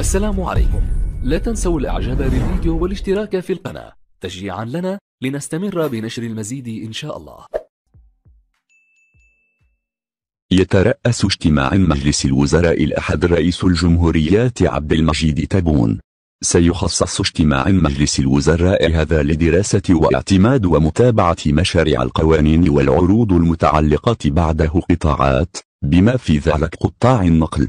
السلام عليكم لا تنسوا الاعجاب بالفيديو والاشتراك في القناة تشجيعا لنا لنستمر بنشر المزيد ان شاء الله يترأس اجتماع مجلس الوزراء الأحد رئيس الجمهوريات عبد المجيد تبون سيخصص اجتماع مجلس الوزراء هذا لدراسة واعتماد ومتابعة مشاريع القوانين والعروض المتعلقة بعده قطاعات بما في ذلك قطاع النقل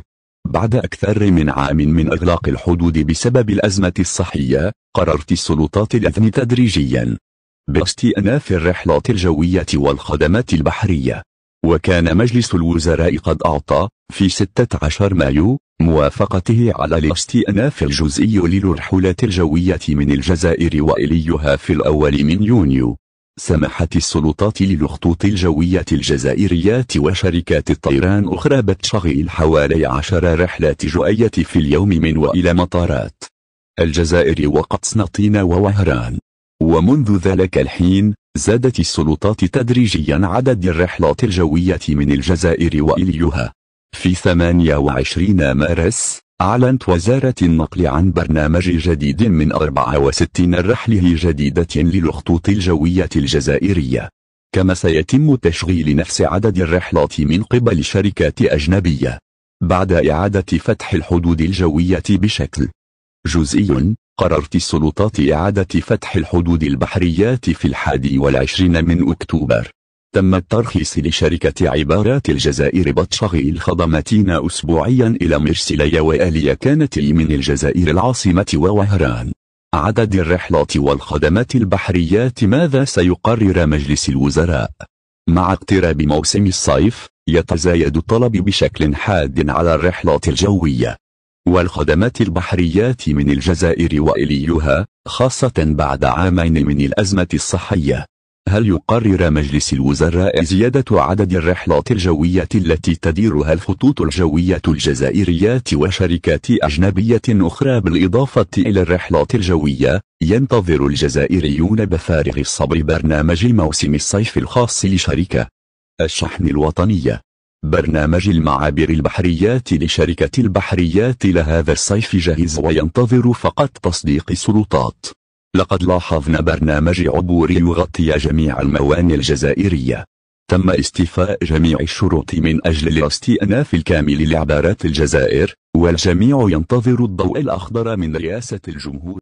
بعد أكثر من عام من إغلاق الحدود بسبب الأزمة الصحية قررت السلطات الأذن تدريجيا باستئناف الرحلات الجوية والخدمات البحرية وكان مجلس الوزراء قد أعطى في 16 مايو موافقته على الاستئناف الجزئي للرحلات الجوية من الجزائر وإليها في الأول من يونيو سمحت السلطات للخطوط الجوية الجزائرية وشركات الطيران أخرى بتشغيل حوالي عشر رحلات جوية في اليوم من وإلى مطارات الجزائر وقسنطين ووهران ومنذ ذلك الحين زادت السلطات تدريجيا عدد الرحلات الجوية من الجزائر وإليها في 28 مارس أعلنت وزارة النقل عن برنامج جديد من 64 رحلة جديدة للخطوط الجوية الجزائرية كما سيتم تشغيل نفس عدد الرحلات من قبل شركات أجنبية بعد إعادة فتح الحدود الجوية بشكل جزئي قررت السلطات إعادة فتح الحدود البحريات في الحادي والعشرين من أكتوبر تم الترخيص لشركة عبارات الجزائر بطشغي الخدماتين أسبوعيا إلى مرسلية كانت من الجزائر العاصمة ووهران عدد الرحلات والخدمات البحريات ماذا سيقرر مجلس الوزراء مع اقتراب موسم الصيف يتزايد الطلب بشكل حاد على الرحلات الجوية والخدمات البحريات من الجزائر وإليها خاصة بعد عامين من الأزمة الصحية هل يقرر مجلس الوزراء زيادة عدد الرحلات الجوية التي تديرها الخطوط الجوية الجزائرية وشركات أجنبية أخرى بالإضافة إلى الرحلات الجوية؟ ينتظر الجزائريون بفارغ الصبر برنامج موسم الصيف الخاص لشركة الشحن الوطنية برنامج المعابر البحريات لشركة البحريات لهذا الصيف جاهز وينتظر فقط تصديق السلطات لقد لاحظنا برنامج عبور يغطي جميع الموانئ الجزائرية تم استيفاء جميع الشروط من أجل الاستئناف الكامل لعبارات الجزائر والجميع ينتظر الضوء الأخضر من رئاسة الجمهور